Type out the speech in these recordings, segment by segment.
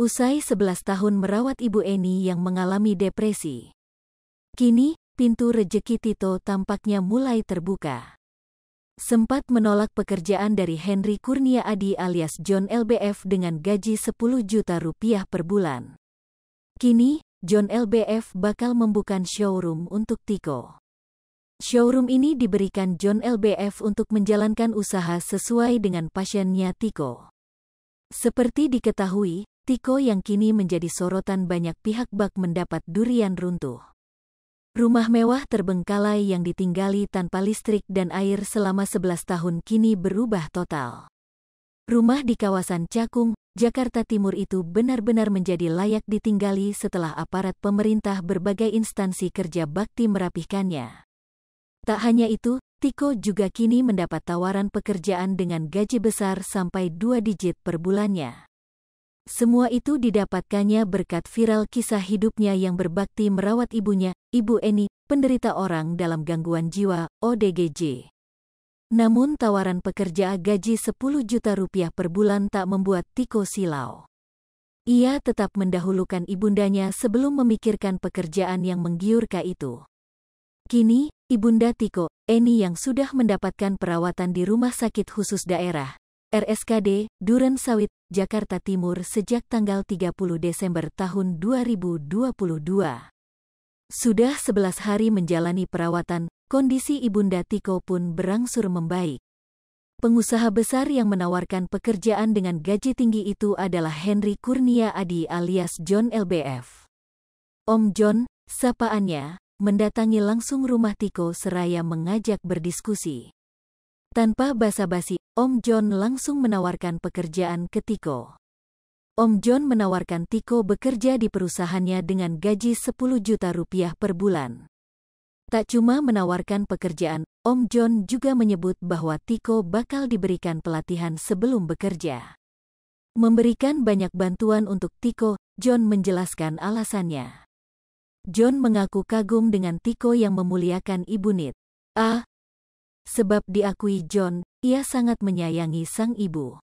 Usai 11 tahun merawat ibu Eni yang mengalami depresi. Kini, pintu rejeki Tito tampaknya mulai terbuka. Sempat menolak pekerjaan dari Henry Kurnia Adi alias John LBF dengan gaji 10 juta rupiah per bulan. Kini, John LBF bakal membuka showroom untuk Tiko. Showroom ini diberikan John LBF untuk menjalankan usaha sesuai dengan pasiennya Tiko. Seperti diketahui, Tiko yang kini menjadi sorotan banyak pihak bak mendapat durian runtuh. Rumah mewah terbengkalai yang ditinggali tanpa listrik dan air selama 11 tahun kini berubah total. Rumah di kawasan Cakung, Jakarta Timur itu benar-benar menjadi layak ditinggali setelah aparat pemerintah berbagai instansi kerja bakti merapihkannya. Tak hanya itu, Tiko juga kini mendapat tawaran pekerjaan dengan gaji besar sampai dua digit per bulannya. Semua itu didapatkannya berkat viral kisah hidupnya yang berbakti merawat ibunya, Ibu Eni, penderita orang dalam gangguan jiwa, ODGJ. Namun tawaran pekerja gaji 10 juta rupiah per bulan tak membuat Tiko silau. Ia tetap mendahulukan ibundanya sebelum memikirkan pekerjaan yang menggiurkan itu. Kini, ibunda Tiko, Eni yang sudah mendapatkan perawatan di rumah sakit khusus daerah, RSKD, Duren Sawit, Jakarta Timur sejak tanggal 30 Desember tahun 2022. Sudah 11 hari menjalani perawatan, kondisi Ibunda Tiko pun berangsur membaik. Pengusaha besar yang menawarkan pekerjaan dengan gaji tinggi itu adalah Henry Kurnia Adi alias John LBF. Om John, sapaannya, mendatangi langsung rumah Tiko seraya mengajak berdiskusi. Tanpa basa-basi, Om John langsung menawarkan pekerjaan ke Tiko. Om John menawarkan Tiko bekerja di perusahaannya dengan gaji 10 juta rupiah per bulan. Tak cuma menawarkan pekerjaan, Om John juga menyebut bahwa Tiko bakal diberikan pelatihan sebelum bekerja. Memberikan banyak bantuan untuk Tiko, John menjelaskan alasannya. John mengaku kagum dengan Tiko yang memuliakan ibu Nit. Ah, sebab diakui John, ia sangat menyayangi sang ibu.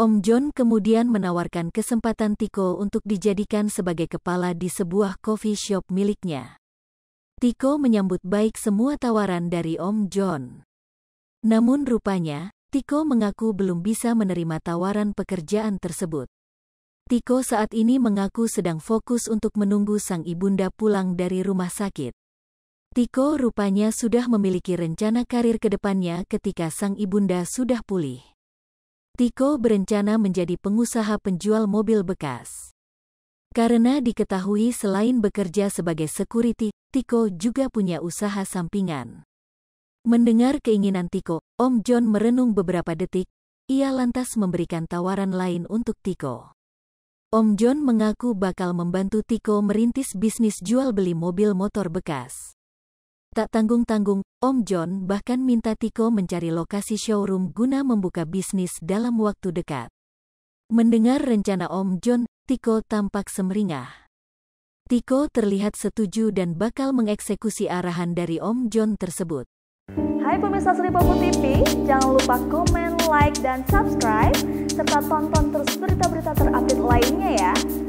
Om John kemudian menawarkan kesempatan Tiko untuk dijadikan sebagai kepala di sebuah coffee shop miliknya. Tiko menyambut baik semua tawaran dari Om John. Namun rupanya, Tiko mengaku belum bisa menerima tawaran pekerjaan tersebut. Tiko saat ini mengaku sedang fokus untuk menunggu sang ibunda pulang dari rumah sakit. Tiko rupanya sudah memiliki rencana karir ke depannya ketika sang ibunda sudah pulih. Tiko berencana menjadi pengusaha penjual mobil bekas. Karena diketahui selain bekerja sebagai security, Tiko juga punya usaha sampingan. Mendengar keinginan Tiko, Om John merenung beberapa detik, ia lantas memberikan tawaran lain untuk Tiko. Om John mengaku bakal membantu Tiko merintis bisnis jual-beli mobil motor bekas. Tak tanggung-tanggung, Om John bahkan minta Tiko mencari lokasi showroom guna membuka bisnis dalam waktu dekat. Mendengar rencana Om John, Tiko tampak semeringah. Tiko terlihat setuju dan bakal mengeksekusi arahan dari Om John tersebut. Hai pemirsa Popo TV, jangan lupa komen, like, dan subscribe, serta tonton terus berita-berita terupdate lainnya ya.